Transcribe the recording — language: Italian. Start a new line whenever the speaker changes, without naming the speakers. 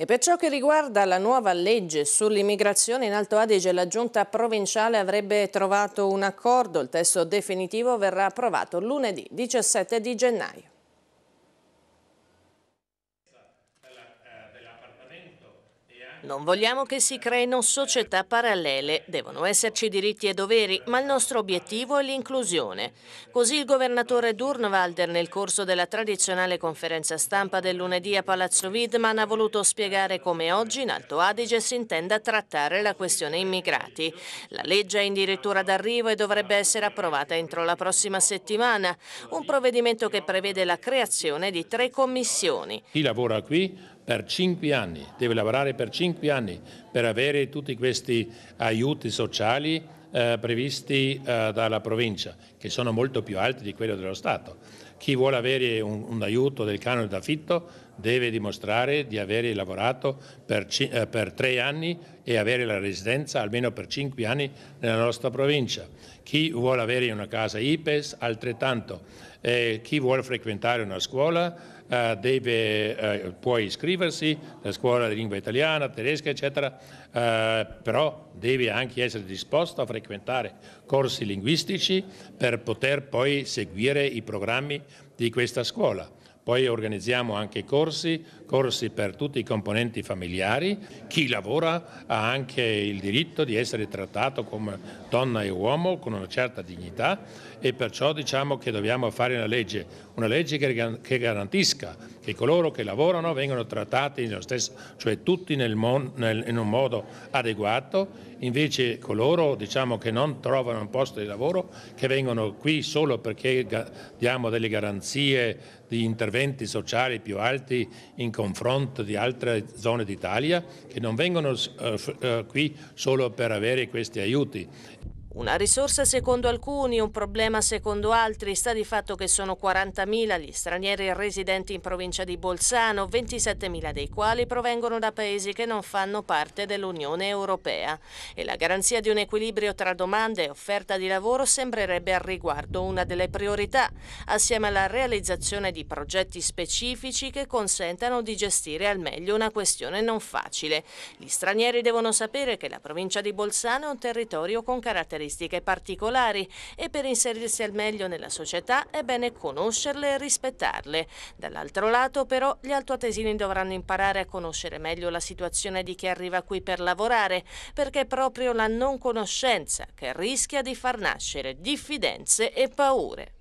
E per ciò che riguarda la nuova legge sull'immigrazione in Alto Adige, la giunta provinciale avrebbe trovato un accordo. Il testo definitivo verrà approvato lunedì 17 di gennaio. Non vogliamo che si creino società parallele, devono esserci diritti e doveri, ma il nostro obiettivo è l'inclusione. Così il governatore Durnwalder nel corso della tradizionale conferenza stampa del lunedì a Palazzo Widman ha voluto spiegare come oggi in Alto Adige si intenda trattare la questione immigrati. La legge è addirittura d'arrivo e dovrebbe essere approvata entro la prossima settimana, un provvedimento che prevede la creazione di tre commissioni.
Chi lavora qui per cinque anni, deve lavorare per cinque anni per avere tutti questi aiuti sociali eh, previsti eh, dalla provincia, che sono molto più alti di quello dello Stato. Chi vuole avere un, un aiuto del canone d'affitto deve dimostrare di aver lavorato per, eh, per, tre anni e avere la residenza almeno per cinque anni nella nostra provincia. Chi vuole avere una casa IPES altrettanto, eh, chi vuole frequentare una scuola eh, deve, eh, può iscriversi, la scuola di lingua italiana, tedesca eccetera, eh, però deve anche essere disposto a frequentare frequentare corsi linguistici per poter poi seguire i programmi di questa scuola. Poi organizziamo anche corsi, corsi per tutti i componenti familiari. Chi lavora ha anche il diritto di essere trattato come donna e uomo con una certa dignità e perciò diciamo che dobbiamo fare una legge, una legge che garantisca che coloro che lavorano vengano trattati stesso, cioè tutti nel mon, nel, in un modo adeguato, invece coloro diciamo, che non trovano un posto di lavoro, che vengono qui solo perché diamo delle garanzie di interventi sociali più alti in confronto di altre zone d'Italia, che non vengono eh, eh, qui solo per avere questi aiuti.
Una risorsa secondo alcuni, un problema secondo altri, sta di fatto che sono 40.000 gli stranieri residenti in provincia di Bolzano, 27.000 dei quali provengono da paesi che non fanno parte dell'Unione Europea. E la garanzia di un equilibrio tra domanda e offerta di lavoro sembrerebbe al riguardo una delle priorità, assieme alla realizzazione di progetti specifici che consentano di gestire al meglio una questione non facile. Gli stranieri devono sapere che la provincia di Bolzano è un territorio con caratteristiche caratteristiche particolari e per inserirsi al meglio nella società è bene conoscerle e rispettarle. Dall'altro lato però gli altoatesini dovranno imparare a conoscere meglio la situazione di chi arriva qui per lavorare, perché è proprio la non conoscenza che rischia di far nascere diffidenze e paure.